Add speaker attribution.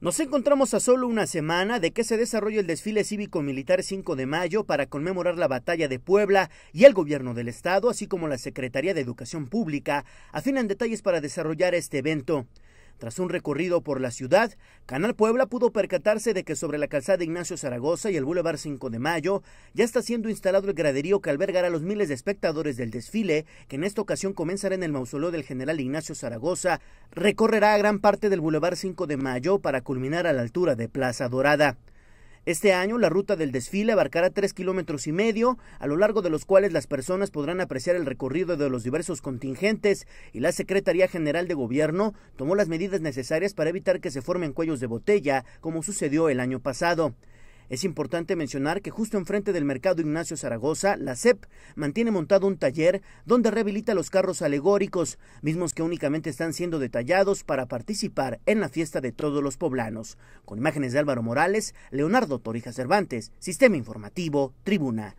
Speaker 1: Nos encontramos a solo una semana de que se desarrolle el desfile cívico-militar 5 de mayo para conmemorar la batalla de Puebla y el gobierno del estado, así como la Secretaría de Educación Pública, afinan detalles para desarrollar este evento. Tras un recorrido por la ciudad, Canal Puebla pudo percatarse de que sobre la calzada Ignacio Zaragoza y el Boulevard 5 de Mayo ya está siendo instalado el graderío que albergará a los miles de espectadores del desfile, que en esta ocasión comenzará en el mausoleo del general Ignacio Zaragoza, recorrerá gran parte del Boulevard 5 de Mayo para culminar a la altura de Plaza Dorada. Este año la ruta del desfile abarcará tres kilómetros y medio, a lo largo de los cuales las personas podrán apreciar el recorrido de los diversos contingentes y la Secretaría General de Gobierno tomó las medidas necesarias para evitar que se formen cuellos de botella, como sucedió el año pasado. Es importante mencionar que justo enfrente del mercado Ignacio Zaragoza, la CEP mantiene montado un taller donde rehabilita los carros alegóricos, mismos que únicamente están siendo detallados para participar en la fiesta de todos los poblanos. Con imágenes de Álvaro Morales, Leonardo Torija Cervantes, Sistema Informativo, Tribuna.